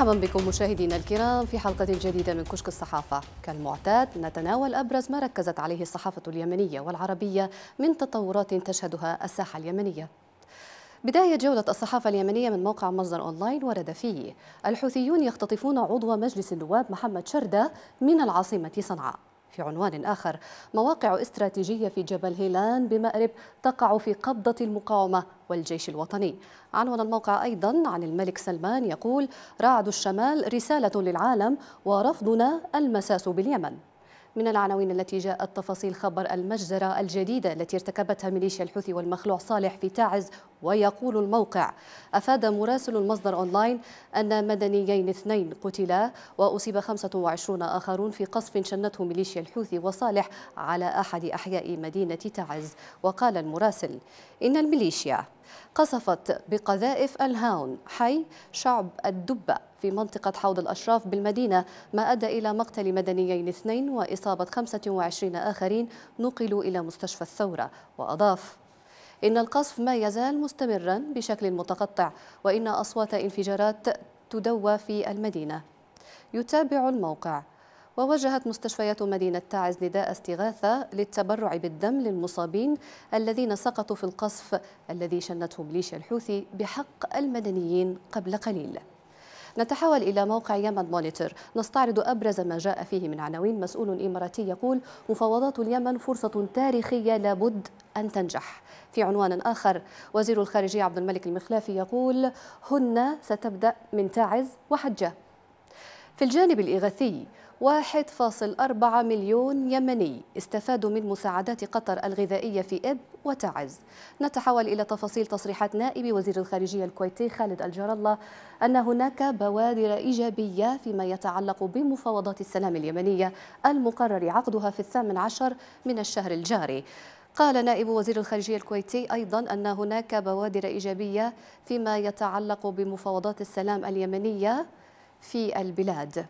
مرحبا بكم مشاهدينا الكرام في حلقة جديدة من كشك الصحافة كالمعتاد نتناول أبرز ما ركزت عليه الصحافة اليمنية والعربية من تطورات تشهدها الساحة اليمنية بداية جولة الصحافة اليمنية من موقع مصدر أونلاين ورد فيه الحوثيون يختطفون عضو مجلس النواب محمد شردة من العاصمة صنعاء في عنوان آخر مواقع استراتيجية في جبل هيلان بمأرب تقع في قبضة المقاومة والجيش الوطني عنوان الموقع أيضا عن الملك سلمان يقول رعد الشمال رسالة للعالم ورفضنا المساس باليمن من العناوين التي جاءت تفاصيل خبر المجزرة الجديدة التي ارتكبتها ميليشيا الحوثي والمخلوع صالح في تعز ويقول الموقع أفاد مراسل المصدر أونلاين أن مدنيين اثنين قتلا وأصيب 25 آخرون في قصف شنته ميليشيا الحوثي وصالح على أحد أحياء مدينة تعز وقال المراسل إن الميليشيا قصفت بقذائف الهاون حي شعب الدبة في منطقة حوض الأشراف بالمدينة ما أدى إلى مقتل مدنيين اثنين وإصابة 25 آخرين نقلوا إلى مستشفى الثورة وأضاف إن القصف ما يزال مستمرا بشكل متقطع وإن أصوات انفجارات تدوى في المدينة يتابع الموقع ووجهت مستشفيات مدينة تعز نداء استغاثة للتبرع بالدم للمصابين الذين سقطوا في القصف الذي شنته ميليشيا الحوثي بحق المدنيين قبل قليل نتحول إلى موقع يمن مونيتور نستعرض أبرز ما جاء فيه من عناوين مسؤول إماراتي يقول مفاوضات اليمن فرصة تاريخية لابد أن تنجح في عنوان آخر وزير الخارجية عبد الملك المخلافي يقول هن ستبدأ من تعز وحجة في الجانب الإغاثي 1.4 مليون يمني استفادوا من مساعدات قطر الغذائية في إب وتعز نتحول إلى تفاصيل تصريحات نائب وزير الخارجية الكويتي خالد الجار الله أن هناك بوادر إيجابية فيما يتعلق بمفاوضات السلام اليمنية المقرر عقدها في الثامن عشر من الشهر الجاري قال نائب وزير الخارجية الكويتي أيضا أن هناك بوادر إيجابية فيما يتعلق بمفاوضات السلام اليمنية في البلاد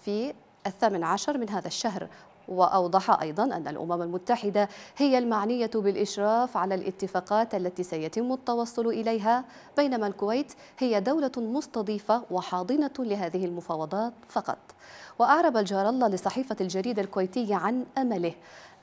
في الثامن عشر من هذا الشهر وأوضح أيضا أن الأمم المتحدة هي المعنية بالإشراف على الاتفاقات التي سيتم التوصل إليها بينما الكويت هي دولة مستضيفة وحاضنة لهذه المفاوضات فقط وأعرب الجار الله لصحيفة الجريدة الكويتية عن أمله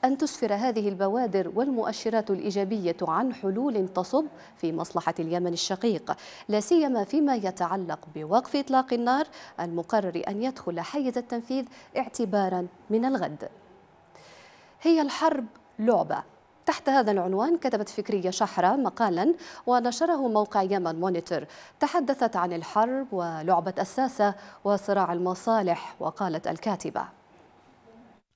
أن تسفر هذه البوادر والمؤشرات الإيجابية عن حلول تصب في مصلحة اليمن الشقيق لا سيما فيما يتعلق بوقف إطلاق النار المقرر أن يدخل حيز التنفيذ اعتبارا من الغد هي الحرب لعبة تحت هذا العنوان كتبت فكرية شحرة مقالا ونشره موقع يمن مونيتور تحدثت عن الحرب ولعبة الساسة وصراع المصالح وقالت الكاتبة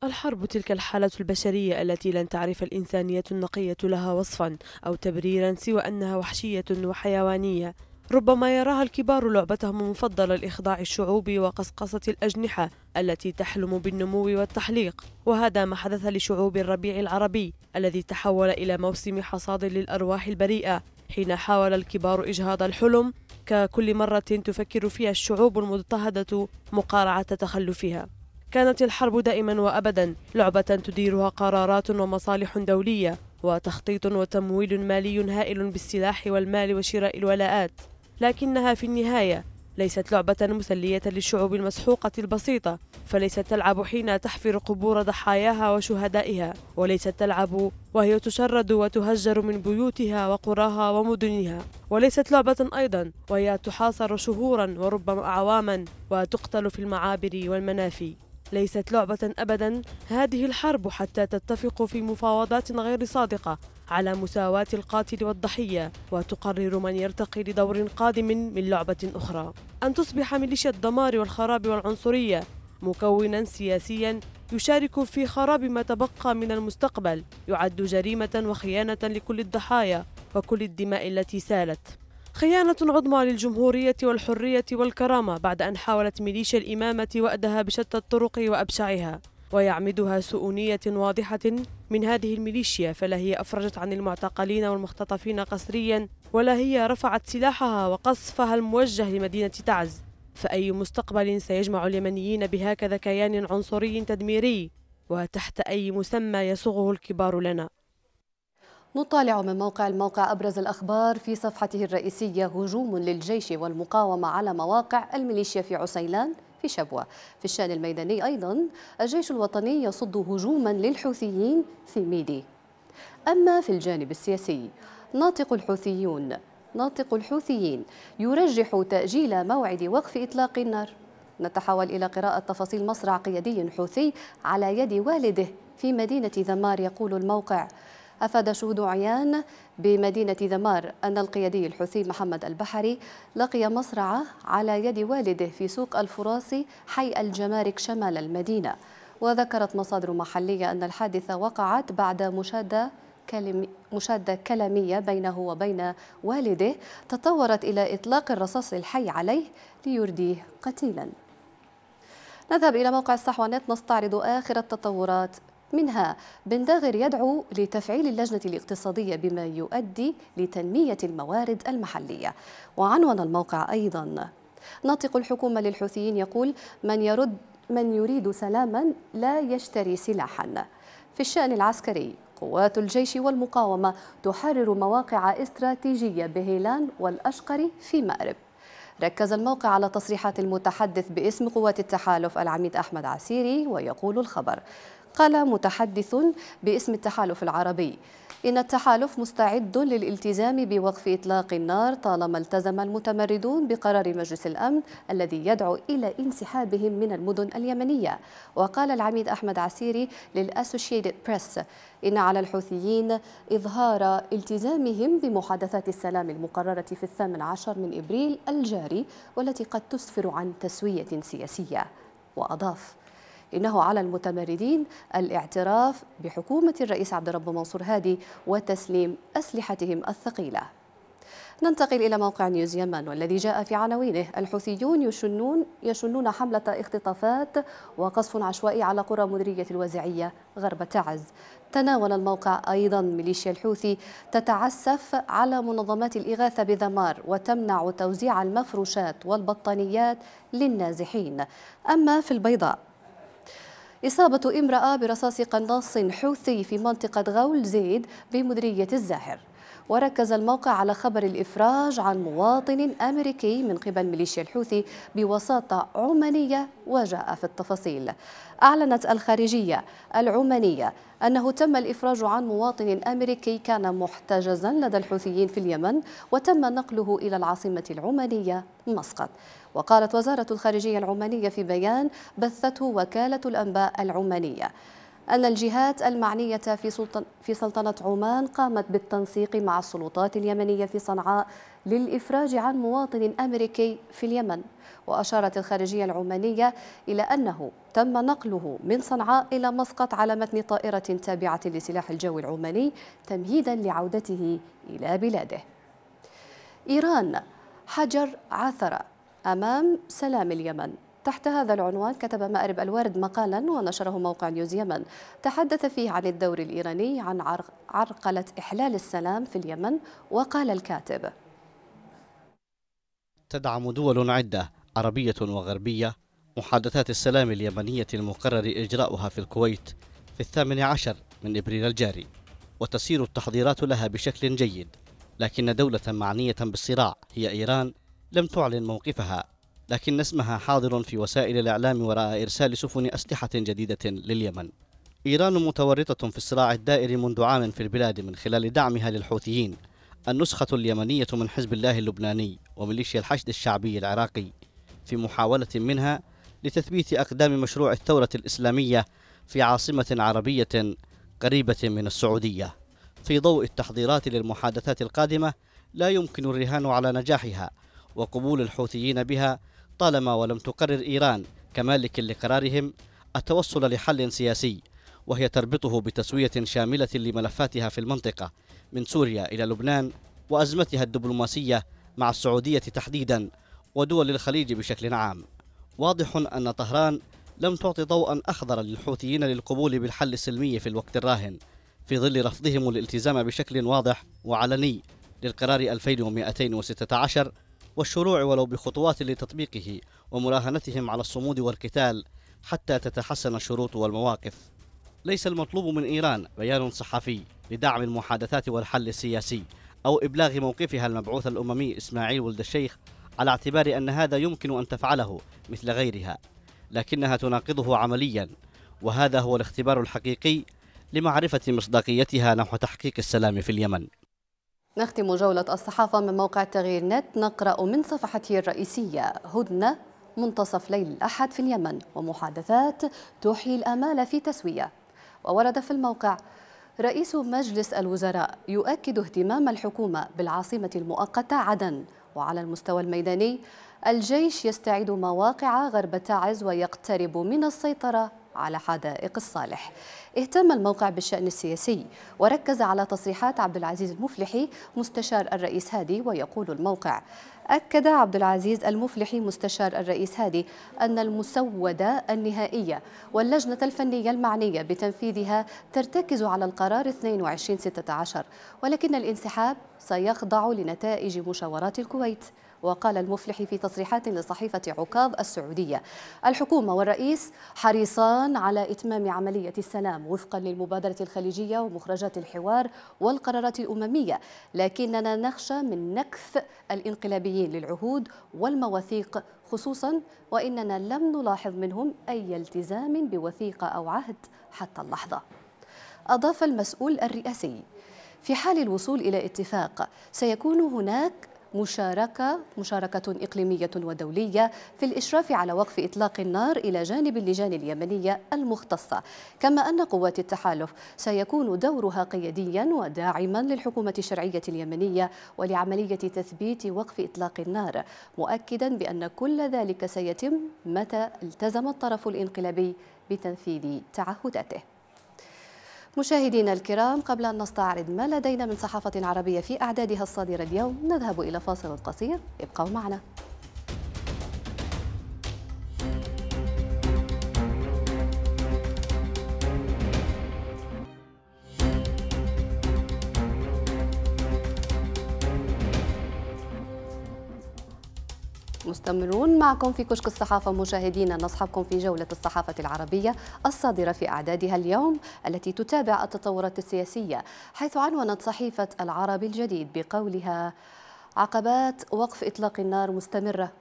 الحرب تلك الحالة البشرية التي لن تعرف الإنسانية النقية لها وصفا أو تبريرا سوى أنها وحشية وحيوانية ربما يراها الكبار لعبتهم المفضلة لإخضاع الشعوب وقصقصة الأجنحة التي تحلم بالنمو والتحليق وهذا ما حدث لشعوب الربيع العربي الذي تحول إلى موسم حصاد للأرواح البريئة حين حاول الكبار إجهاض الحلم ككل مرة تفكر فيها الشعوب المضطهدة مقارعة تخلفها كانت الحرب دائما وأبدا لعبة تديرها قرارات ومصالح دولية وتخطيط وتمويل مالي هائل بالسلاح والمال وشراء الولاءات لكنها في النهاية ليست لعبة مسلية للشعوب المسحوقة البسيطة فليست تلعب حين تحفر قبور ضحاياها وشهدائها وليست تلعب وهي تشرد وتهجر من بيوتها وقراها ومدنها وليست لعبة أيضا وهي تحاصر شهورا وربما أعواما وتقتل في المعابر والمنافي ليست لعبة أبدا هذه الحرب حتى تتفق في مفاوضات غير صادقة على مساواة القاتل والضحية وتقرر من يرتقي لدور قادم من لعبة أخرى أن تصبح ميليشيا الدمار والخراب والعنصرية مكونا سياسيا يشارك في خراب ما تبقى من المستقبل يعد جريمة وخيانة لكل الضحايا وكل الدماء التي سالت خيانة عظمى للجمهورية والحرية والكرامة بعد أن حاولت ميليشيا الإمامة وأدها بشتى الطرق وأبشعها ويعمدها سوء نية واضحة من هذه الميليشيا فلا هي أفرجت عن المعتقلين والمختطفين قسريا ولا هي رفعت سلاحها وقصفها الموجه لمدينة تعز فأي مستقبل سيجمع اليمنيين بهكذا كيان عنصري تدميري وتحت أي مسمى يصغه الكبار لنا نطالع من موقع الموقع أبرز الأخبار في صفحته الرئيسية هجوم للجيش والمقاومة على مواقع الميليشيا في عسيلان في شبوة في الشان الميداني أيضا الجيش الوطني يصد هجوما للحوثيين في ميدي أما في الجانب السياسي ناطق الحوثيون ناطق الحوثيين يرجح تأجيل موعد وقف إطلاق النار نتحول إلى قراءة تفاصيل مصرع قيادي حوثي على يد والده في مدينة ذمار يقول الموقع أفاد شهود عيان بمدينة ذمار أن القيادي الحوثي محمد البحري لقي مصرعه على يد والده في سوق الفراسي حي الجمارك شمال المدينة وذكرت مصادر محلية أن الحادثة وقعت بعد مشادة كلم مشادة كلامية بينه وبين والده تطورت إلى إطلاق الرصاص الحي عليه ليرديه قتيلا نذهب إلى موقع الصحوانات نستعرض آخر التطورات منها بنداغر يدعو لتفعيل اللجنة الاقتصادية بما يؤدي لتنمية الموارد المحلية وعنون الموقع أيضا ناطق الحكومة للحوثيين يقول من يرد من يريد سلاما لا يشتري سلاحا في الشأن العسكري قوات الجيش والمقاومة تحرر مواقع استراتيجية بهيلان والأشقر في مأرب ركز الموقع على تصريحات المتحدث باسم قوات التحالف العميد أحمد عسيري ويقول الخبر قال متحدث باسم التحالف العربي إن التحالف مستعد للالتزام بوقف إطلاق النار طالما التزم المتمردون بقرار مجلس الأمن الذي يدعو إلى انسحابهم من المدن اليمنية وقال العميد أحمد عسيري للأسوشيتد بريس إن على الحوثيين إظهار التزامهم بمحادثات السلام المقررة في الثامن عشر من إبريل الجاري والتي قد تسفر عن تسوية سياسية وأضاف إنه على المتمردين الاعتراف بحكومة الرئيس عبد الرب منصور هادي وتسليم أسلحتهم الثقيلة ننتقل إلى موقع نيوز يمن والذي جاء في عناوينه الحوثيون يشنون يشنون حملة اختطافات وقصف عشوائي على قرى مدرية الوازعية غرب تعز تناول الموقع أيضا ميليشيا الحوثي تتعسف على منظمات الإغاثة بذمار وتمنع توزيع المفروشات والبطانيات للنازحين أما في البيضاء إصابة امرأة برصاص قناص حوثي في منطقة غول زيد بمدرية الزاهر وركز الموقع على خبر الإفراج عن مواطن أمريكي من قبل ميليشيا الحوثي بوساطة عمانية وجاء في التفاصيل أعلنت الخارجية العمانية أنه تم الإفراج عن مواطن أمريكي كان محتجزا لدى الحوثيين في اليمن وتم نقله إلى العاصمة العمانية مسقط وقالت وزارة الخارجية العمانية في بيان بثته وكالة الأنباء العمانية أن الجهات المعنية في, في سلطنة عمان قامت بالتنسيق مع السلطات اليمنية في صنعاء للإفراج عن مواطن أمريكي في اليمن وأشارت الخارجية العمانية إلى أنه تم نقله من صنعاء إلى مسقط على متن طائرة تابعة لسلاح الجو العماني تمهيدا لعودته إلى بلاده إيران حجر عثر أمام سلام اليمن تحت هذا العنوان كتب مأرب الوارد مقالا ونشره موقع نيوز يمن تحدث فيه عن الدور الإيراني عن عرقلة إحلال السلام في اليمن وقال الكاتب تدعم دول عدة عربية وغربية محادثات السلام اليمنية المقرر إجراؤها في الكويت في الثامن عشر من إبريل الجاري وتسير التحضيرات لها بشكل جيد لكن دولة معنية بالصراع هي إيران لم تعلن موقفها لكن اسمها حاضر في وسائل الإعلام وراء إرسال سفن أسلحة جديدة لليمن إيران متورطة في الصراع الدائر منذ عام في البلاد من خلال دعمها للحوثيين النسخة اليمنية من حزب الله اللبناني وميليشيا الحشد الشعبي العراقي في محاولة منها لتثبيت أقدام مشروع الثورة الإسلامية في عاصمة عربية قريبة من السعودية في ضوء التحضيرات للمحادثات القادمة لا يمكن الرهان على نجاحها وقبول الحوثيين بها طالما ولم تقرر إيران كمالك لقرارهم التوصل لحل سياسي وهي تربطه بتسوية شاملة لملفاتها في المنطقة من سوريا إلى لبنان وأزمتها الدبلوماسية مع السعودية تحديدا ودول الخليج بشكل عام واضح أن طهران لم تعطي ضوءا أخضر للحوثيين للقبول بالحل السلمي في الوقت الراهن في ظل رفضهم الالتزام بشكل واضح وعلني للقرار 2216 والشروع ولو بخطوات لتطبيقه ومراهنتهم على الصمود والقتال حتى تتحسن الشروط والمواقف ليس المطلوب من إيران بيان صحفي لدعم المحادثات والحل السياسي أو إبلاغ موقفها المبعوث الأممي إسماعيل ولد الشيخ على اعتبار أن هذا يمكن أن تفعله مثل غيرها لكنها تناقضه عمليا وهذا هو الاختبار الحقيقي لمعرفة مصداقيتها نحو تحقيق السلام في اليمن نختم جولة الصحافة من موقع تغيير نت نقرأ من صفحته الرئيسية هدنة منتصف ليل الأحد في اليمن ومحادثات تحيي الأمال في تسوية وورد في الموقع رئيس مجلس الوزراء يؤكد اهتمام الحكومة بالعاصمة المؤقتة عدن وعلى المستوى الميداني الجيش يستعيد مواقع غرب تعز ويقترب من السيطرة على حدائق الصالح اهتم الموقع بالشأن السياسي وركز على تصريحات عبد العزيز المفلحي مستشار الرئيس هادي ويقول الموقع أكد عبد العزيز المفلحي مستشار الرئيس هادي أن المسودة النهائية واللجنة الفنية المعنية بتنفيذها ترتكز على القرار 2216 ولكن الانسحاب سيخضع لنتائج مشاورات الكويت وقال المفلح في تصريحات لصحيفة عكاظ السعودية الحكومة والرئيس حريصان على إتمام عملية السلام وفقا للمبادرة الخليجية ومخرجات الحوار والقرارات الأممية لكننا نخشى من نكث الانقلابيين للعهود والمواثيق خصوصا وإننا لم نلاحظ منهم أي التزام بوثيقة أو عهد حتى اللحظة أضاف المسؤول الرئاسي في حال الوصول إلى اتفاق سيكون هناك مشاركة مشاركة إقليمية ودولية في الإشراف على وقف إطلاق النار إلى جانب اللجان اليمنية المختصة كما أن قوات التحالف سيكون دورها قياديا وداعما للحكومة الشرعية اليمنية ولعملية تثبيت وقف إطلاق النار مؤكدا بأن كل ذلك سيتم متى التزم الطرف الانقلابي بتنفيذ تعهداته مشاهدينا الكرام قبل أن نستعرض ما لدينا من صحافة عربية في أعدادها الصادرة اليوم نذهب إلى فاصل قصير ابقوا معنا مستمرون معكم في كشك الصحافة مشاهدينا نصحبكم في جولة الصحافة العربية الصادرة في أعدادها اليوم التي تتابع التطورات السياسية حيث عنونت صحيفة العربي الجديد بقولها عقبات وقف إطلاق النار مستمرة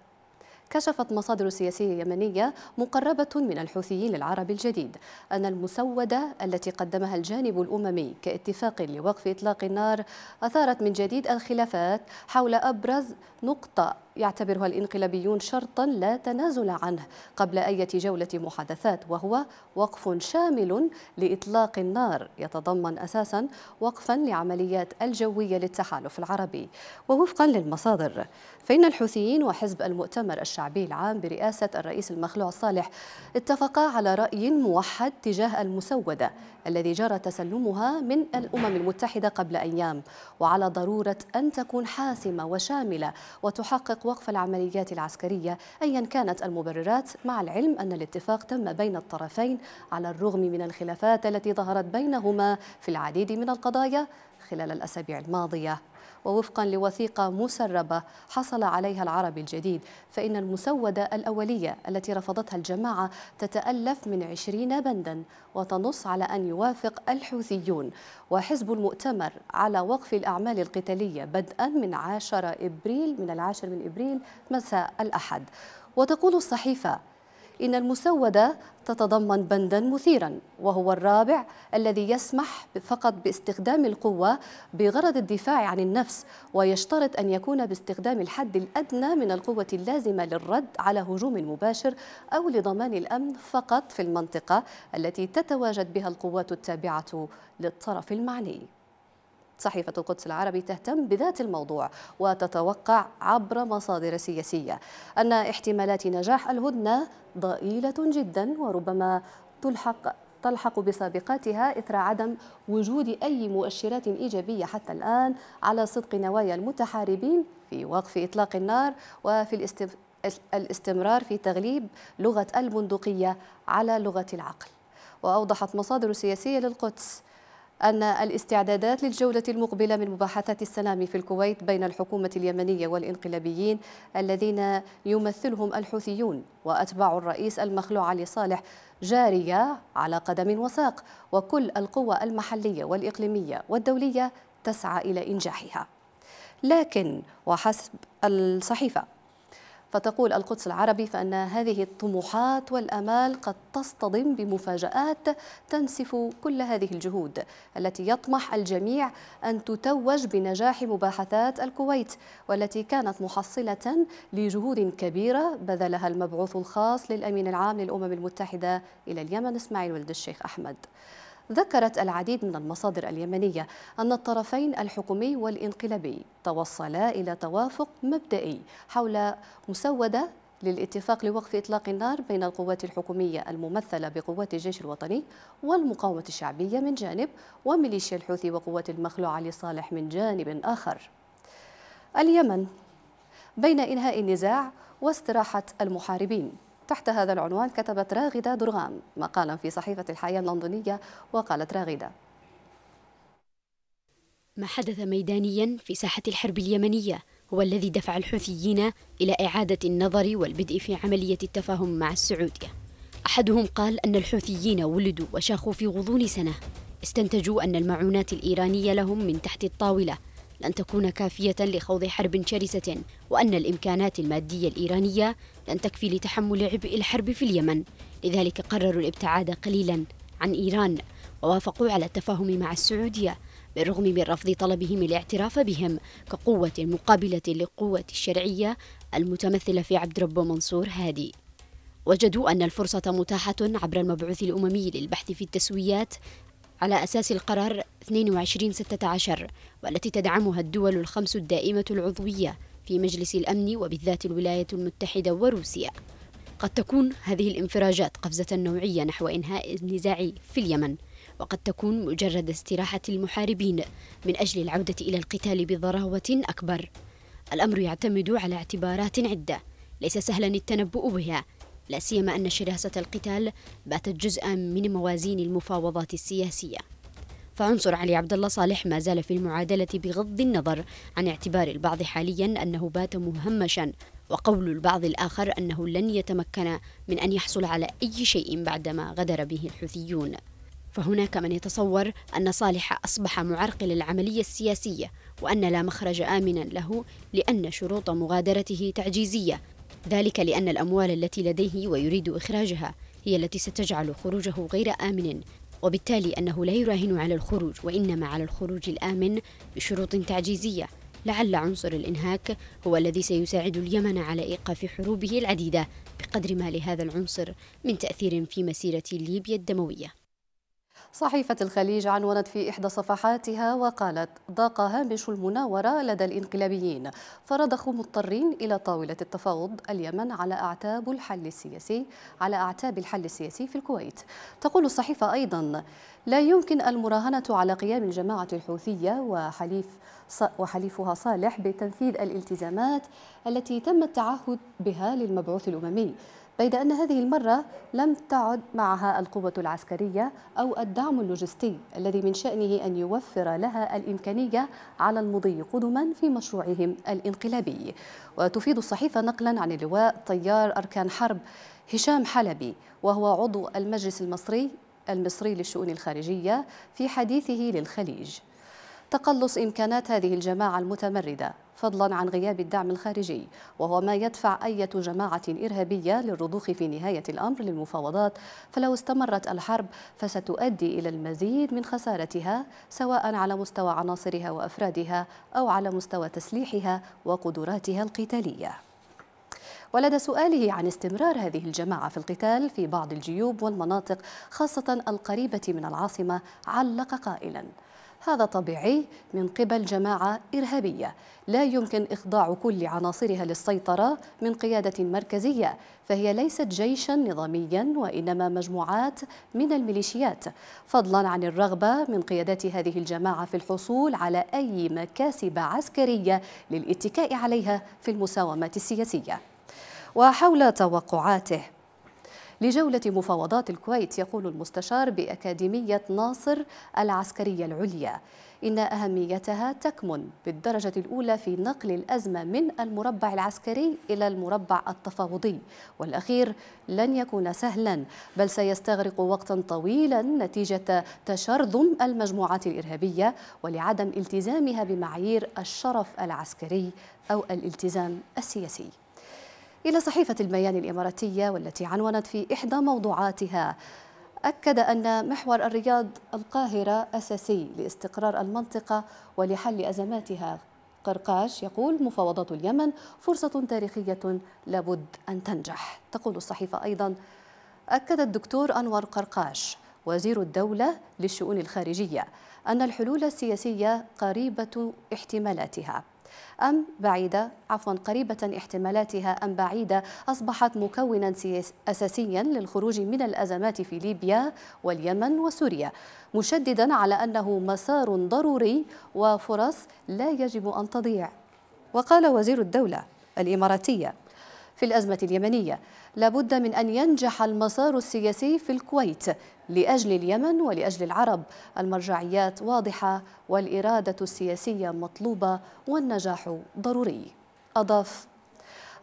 كشفت مصادر سياسية يمنية مقربة من الحوثيين العرب الجديد أن المسودة التي قدمها الجانب الأممي كاتفاق لوقف إطلاق النار أثارت من جديد الخلافات حول أبرز نقطة يعتبرها الانقلابيون شرطا لا تنازل عنه قبل أي جولة محادثات وهو وقف شامل لإطلاق النار يتضمن أساسا وقفا لعمليات الجوية للتحالف العربي ووفقا للمصادر فإن الحوثيين وحزب المؤتمر الشعبي العام برئاسة الرئيس المخلوع صالح اتفقا على رأي موحد تجاه المسودة الذي جرى تسلمها من الأمم المتحدة قبل أيام وعلى ضرورة أن تكون حاسمة وشاملة وتحقق وقف العمليات العسكرية أيا كانت المبررات مع العلم أن الاتفاق تم بين الطرفين على الرغم من الخلافات التي ظهرت بينهما في العديد من القضايا خلال الأسابيع الماضية ووفقا لوثيقة مسربة حصل عليها العربي الجديد فإن المسودة الأولية التي رفضتها الجماعة تتألف من 20 بندا وتنص على أن يوافق الحوثيون وحزب المؤتمر على وقف الأعمال القتالية بدءا من 10 إبريل من العاشر من إبريل مساء الأحد وتقول الصحيفة إن المسودة تتضمن بندا مثيرا وهو الرابع الذي يسمح فقط باستخدام القوة بغرض الدفاع عن النفس ويشترط أن يكون باستخدام الحد الأدنى من القوة اللازمة للرد على هجوم مباشر أو لضمان الأمن فقط في المنطقة التي تتواجد بها القوات التابعة للطرف المعني صحيفة القدس العربي تهتم بذات الموضوع وتتوقع عبر مصادر سياسية أن احتمالات نجاح الهدنة ضئيلة جدا وربما تلحق تلحق بسابقاتها إثر عدم وجود أي مؤشرات إيجابية حتى الآن على صدق نوايا المتحاربين في وقف إطلاق النار وفي الاستمرار في تغليب لغة البندقية على لغة العقل وأوضحت مصادر سياسية للقدس أن الاستعدادات للجولة المقبلة من مباحثات السلام في الكويت بين الحكومة اليمنية والإنقلابيين الذين يمثلهم الحوثيون وأتباع الرئيس المخلوع علي صالح جارية على قدم وساق وكل القوى المحلية والإقليمية والدولية تسعى إلى إنجاحها لكن وحسب الصحيفة فتقول القدس العربي فأن هذه الطموحات والأمال قد تصطدم بمفاجآت تنسف كل هذه الجهود التي يطمح الجميع أن تتوج بنجاح مباحثات الكويت والتي كانت محصلة لجهود كبيرة بذلها المبعوث الخاص للأمين العام للأمم المتحدة إلى اليمن إسماعيل ولد الشيخ أحمد ذكرت العديد من المصادر اليمنية أن الطرفين الحكومي والإنقلابي توصلا إلى توافق مبدئي حول مسودة للاتفاق لوقف إطلاق النار بين القوات الحكومية الممثلة بقوات الجيش الوطني والمقاومة الشعبية من جانب وميليشيا الحوثي وقوات المخلوع علي صالح من جانب آخر اليمن بين إنهاء النزاع واستراحة المحاربين تحت هذا العنوان كتبت راغدة درغام مقالا في صحيفة الحياة اللندنية وقالت راغدة ما حدث ميدانيا في ساحة الحرب اليمنية هو الذي دفع الحوثيين إلى إعادة النظر والبدء في عملية التفاهم مع السعودية أحدهم قال أن الحوثيين ولدوا وشاخوا في غضون سنة استنتجوا أن المعونات الإيرانية لهم من تحت الطاولة لن تكون كافية لخوض حرب شرسة وأن الإمكانات المادية الإيرانية لن تكفي لتحمل عبء الحرب في اليمن لذلك قرروا الابتعاد قليلا عن إيران ووافقوا على التفاهم مع السعودية بالرغم من رفض طلبهم الاعتراف بهم كقوة مقابلة للقوة الشرعية المتمثلة في عبد رب منصور هادي وجدوا أن الفرصة متاحة عبر المبعوث الأممي للبحث في التسويات على أساس القرار 2216 والتي تدعمها الدول الخمس الدائمة العضوية في مجلس الأمن وبالذات الولايات المتحدة وروسيا قد تكون هذه الانفراجات قفزة نوعية نحو إنهاء النزاع في اليمن وقد تكون مجرد استراحة المحاربين من أجل العودة إلى القتال بضراوة أكبر الأمر يعتمد على اعتبارات عدة ليس سهلا التنبؤ بها لا سيما أن شراسة القتال باتت جزءا من موازين المفاوضات السياسية فعنصر علي عبد الله صالح ما زال في المعادلة بغض النظر عن اعتبار البعض حاليا أنه بات مهمشا وقول البعض الآخر أنه لن يتمكن من أن يحصل على أي شيء بعدما غدر به الحوثيون فهناك من يتصور أن صالح أصبح معرقل العملية السياسية وأن لا مخرج آمنا له لأن شروط مغادرته تعجيزية ذلك لأن الأموال التي لديه ويريد إخراجها هي التي ستجعل خروجه غير آمن وبالتالي أنه لا يراهن على الخروج وإنما على الخروج الآمن بشروط تعجيزية لعل عنصر الإنهاك هو الذي سيساعد اليمن على إيقاف حروبه العديدة بقدر ما لهذا العنصر من تأثير في مسيرة ليبيا الدموية صحيفة الخليج عنونت في إحدى صفحاتها وقالت ضاق هامش المناورة لدى الإنقلابيين فرضخوا مضطرين إلى طاولة التفاوض اليمن على أعتاب الحل السياسي على أعتاب الحل السياسي في الكويت تقول الصحيفة أيضا لا يمكن المراهنة على قيام الجماعة الحوثية وحليف وحليفها صالح بتنفيذ الالتزامات التي تم التعهد بها للمبعوث الأممي بيد أن هذه المرة لم تعد معها القوة العسكرية أو الدعم اللوجستي الذي من شأنه أن يوفر لها الإمكانية على المضي قدما في مشروعهم الانقلابي وتفيد الصحيفة نقلا عن اللواء طيار أركان حرب هشام حلبي وهو عضو المجلس المصري المصري للشؤون الخارجية في حديثه للخليج تقلص إمكانات هذه الجماعة المتمردة فضلا عن غياب الدعم الخارجي وهو ما يدفع أية جماعة إرهابية للرضوخ في نهاية الأمر للمفاوضات فلو استمرت الحرب فستؤدي إلى المزيد من خسارتها سواء على مستوى عناصرها وأفرادها أو على مستوى تسليحها وقدراتها القتالية ولدى سؤاله عن استمرار هذه الجماعة في القتال في بعض الجيوب والمناطق خاصة القريبة من العاصمة علق قائلاً هذا طبيعي من قبل جماعة إرهابية لا يمكن إخضاع كل عناصرها للسيطرة من قيادة مركزية فهي ليست جيشا نظاميا وإنما مجموعات من الميليشيات فضلا عن الرغبة من قيادات هذه الجماعة في الحصول على أي مكاسب عسكرية للاتكاء عليها في المساومات السياسية وحول توقعاته لجولة مفاوضات الكويت يقول المستشار بأكاديمية ناصر العسكرية العليا إن أهميتها تكمن بالدرجة الأولى في نقل الأزمة من المربع العسكري إلى المربع التفاوضي والأخير لن يكون سهلا بل سيستغرق وقتا طويلا نتيجة تشرذم المجموعات الإرهابية ولعدم التزامها بمعايير الشرف العسكري أو الالتزام السياسي إلى صحيفة البيان الإماراتية والتي عنونت في إحدى موضوعاتها أكد أن محور الرياض القاهرة أساسي لاستقرار المنطقة ولحل أزماتها قرقاش يقول مفاوضات اليمن فرصة تاريخية لابد أن تنجح تقول الصحيفة أيضا أكد الدكتور أنور قرقاش وزير الدولة للشؤون الخارجية أن الحلول السياسية قريبة احتمالاتها أم بعيدة عفوا قريبة احتمالاتها أم بعيدة أصبحت مكونا أساسيا للخروج من الأزمات في ليبيا واليمن وسوريا مشددا على أنه مسار ضروري وفرص لا يجب أن تضيع وقال وزير الدولة الإماراتية في الأزمة اليمنية لابد من أن ينجح المسار السياسي في الكويت لأجل اليمن ولأجل العرب المرجعيات واضحة والإرادة السياسية مطلوبة والنجاح ضروري أضاف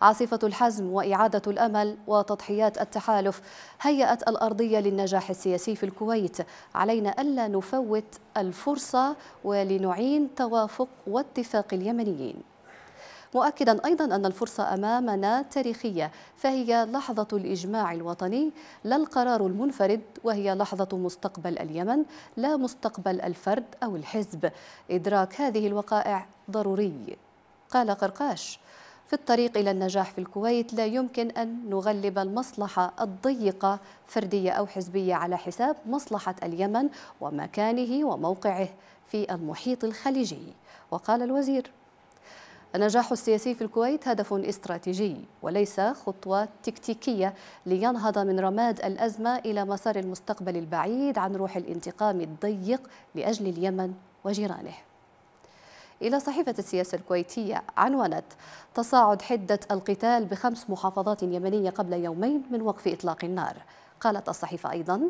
عاصفة الحزم وإعادة الأمل وتضحيات التحالف هيأت الأرضية للنجاح السياسي في الكويت علينا ألا نفوت الفرصة ولنعين توافق واتفاق اليمنيين مؤكدا أيضا أن الفرصة أمامنا تاريخية فهي لحظة الإجماع الوطني لا القرار المنفرد وهي لحظة مستقبل اليمن لا مستقبل الفرد أو الحزب إدراك هذه الوقائع ضروري قال قرقاش في الطريق إلى النجاح في الكويت لا يمكن أن نغلب المصلحة الضيقة فردية أو حزبية على حساب مصلحة اليمن ومكانه وموقعه في المحيط الخليجي وقال الوزير النجاح السياسي في الكويت هدف استراتيجي وليس خطوة تكتيكية لينهض من رماد الأزمة إلى مسار المستقبل البعيد عن روح الانتقام الضيق لأجل اليمن وجيرانه إلى صحيفة السياسة الكويتية عنونت تصاعد حدة القتال بخمس محافظات يمنية قبل يومين من وقف إطلاق النار قالت الصحيفة أيضا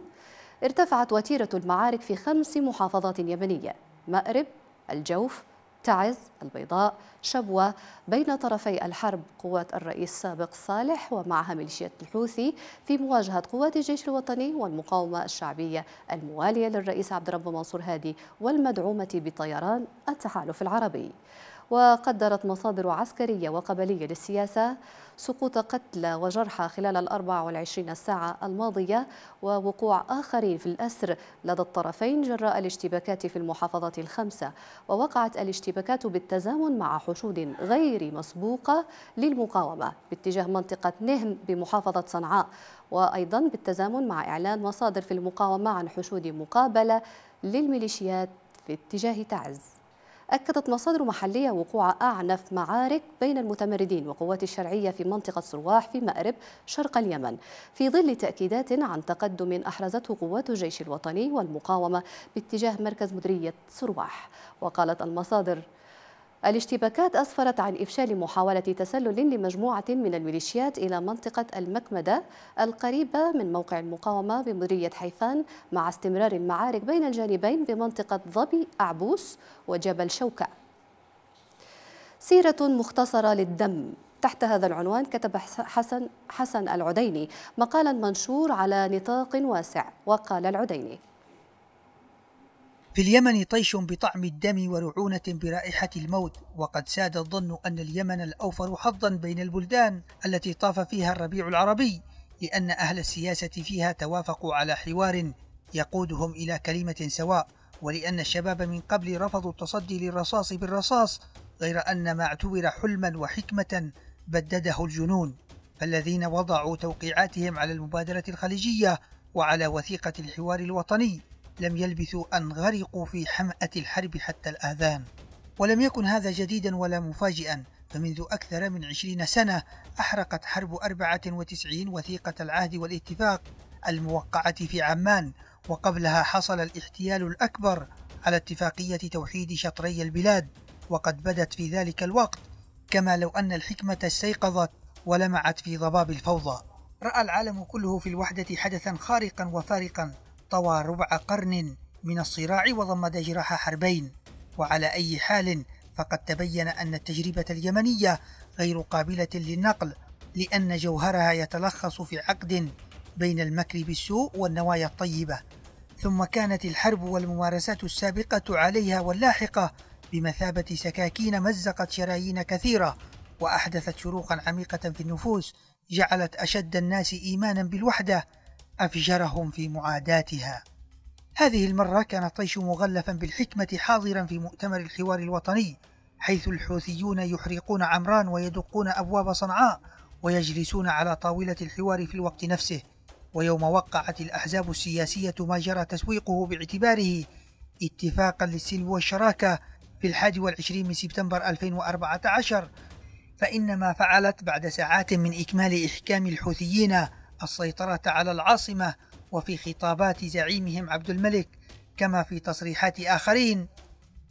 ارتفعت وتيرة المعارك في خمس محافظات يمنية مأرب الجوف تعز البيضاء شبوة بين طرفي الحرب قوات الرئيس السابق صالح ومعها ميليشيات الحوثي في مواجهة قوات الجيش الوطني والمقاومة الشعبية الموالية للرئيس عبد الرب منصور هادي والمدعومة بطيران التحالف العربي وقدرت مصادر عسكرية وقبلية للسياسة سقوط قتلى وجرحى خلال ال 24 ساعة الماضية ووقوع آخرين في الأسر لدى الطرفين جراء الاشتباكات في المحافظات الخمسة ووقعت الاشتباكات بالتزامن مع حشود غير مسبوقة للمقاومة باتجاه منطقة نهم بمحافظة صنعاء وأيضا بالتزامن مع إعلان مصادر في المقاومة عن حشود مقابلة للميليشيات في اتجاه تعز أكدت مصادر محلية وقوع أعنف معارك بين المتمردين وقوات الشرعية في منطقة صرواح في مأرب شرق اليمن في ظل تأكيدات عن تقدم أحرزته قوات الجيش الوطني والمقاومة باتجاه مركز مديرية صرواح وقالت المصادر الاشتباكات أسفرت عن إفشال محاولة تسلل لمجموعة من الميليشيات إلى منطقة المكمدة القريبة من موقع المقاومة بمديرية حيفان مع استمرار المعارك بين الجانبين بمنطقة ظبي أعبوس وجبل شوكة سيرة مختصرة للدم تحت هذا العنوان كتب حسن حسن العديني مقالا منشور على نطاق واسع وقال العديني في اليمن طيش بطعم الدم ورعونة برائحة الموت وقد ساد الظن أن اليمن الأوفر حظا بين البلدان التي طاف فيها الربيع العربي لأن أهل السياسة فيها توافقوا على حوار يقودهم إلى كلمة سواء ولأن الشباب من قبل رفضوا التصدي للرصاص بالرصاص غير أن ما اعتبر حلما وحكمة بدده الجنون فالذين وضعوا توقيعاتهم على المبادرة الخليجية وعلى وثيقة الحوار الوطني لم يلبثوا أن غرقوا في حمأة الحرب حتى الآذان ولم يكن هذا جديدا ولا مفاجئا فمنذ أكثر من عشرين سنة أحرقت حرب 94 وثيقة العهد والاتفاق الموقعة في عمان وقبلها حصل الاحتيال الأكبر على اتفاقية توحيد شطري البلاد وقد بدت في ذلك الوقت كما لو أن الحكمة استيقظت ولمعت في ضباب الفوضى رأى العالم كله في الوحدة حدثا خارقا وفارقا طوى ربع قرن من الصراع وضمد جراح حربين وعلى أي حال فقد تبين أن التجربة اليمنية غير قابلة للنقل لأن جوهرها يتلخص في عقد بين المكر بالسوء والنوايا الطيبة ثم كانت الحرب والممارسات السابقة عليها واللاحقة بمثابة سكاكين مزقت شرايين كثيرة وأحدثت شروقا عميقة في النفوس جعلت أشد الناس إيمانا بالوحدة أفجرهم في معاداتها هذه المرة كان الطيش مغلفا بالحكمة حاضرا في مؤتمر الحوار الوطني حيث الحوثيون يحرقون عمران ويدقون أبواب صنعاء ويجلسون على طاولة الحوار في الوقت نفسه ويوم وقعت الأحزاب السياسية ما جرى تسويقه باعتباره اتفاقا للسلم والشراكة في الحادي والعشرين من سبتمبر 2014 فإن ما فعلت بعد ساعات من إكمال إحكام الحوثيين السيطرة على العاصمة وفي خطابات زعيمهم عبد الملك كما في تصريحات آخرين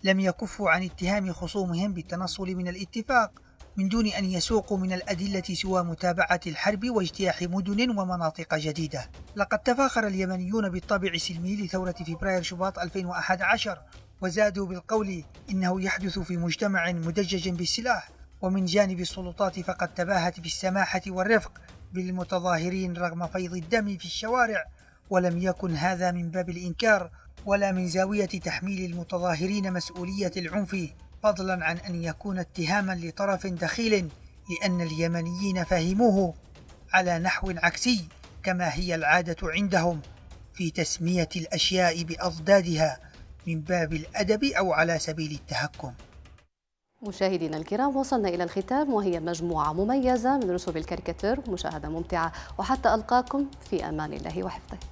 لم يكفوا عن اتهام خصومهم بالتنصل من الاتفاق من دون أن يسوقوا من الأدلة سوى متابعة الحرب واجتياح مدن ومناطق جديدة لقد تفاخر اليمنيون بالطابع السلمي لثورة فبراير شباط 2011 وزادوا بالقول إنه يحدث في مجتمع مدجج بالسلاح ومن جانب السلطات فقد تباهت بالسماحة والرفق بالمتظاهرين رغم فيض الدم في الشوارع ولم يكن هذا من باب الإنكار ولا من زاوية تحميل المتظاهرين مسؤولية العنف فضلا عن أن يكون اتهاما لطرف دخيل لأن اليمنيين فهموه على نحو عكسي كما هي العادة عندهم في تسمية الأشياء بأضدادها من باب الأدب أو على سبيل التهكم مشاهدينا الكرام وصلنا إلى الختام وهي مجموعة مميزة من رسوب الكاريكاتير مشاهدة ممتعة وحتى ألقاكم في أمان الله وحفظه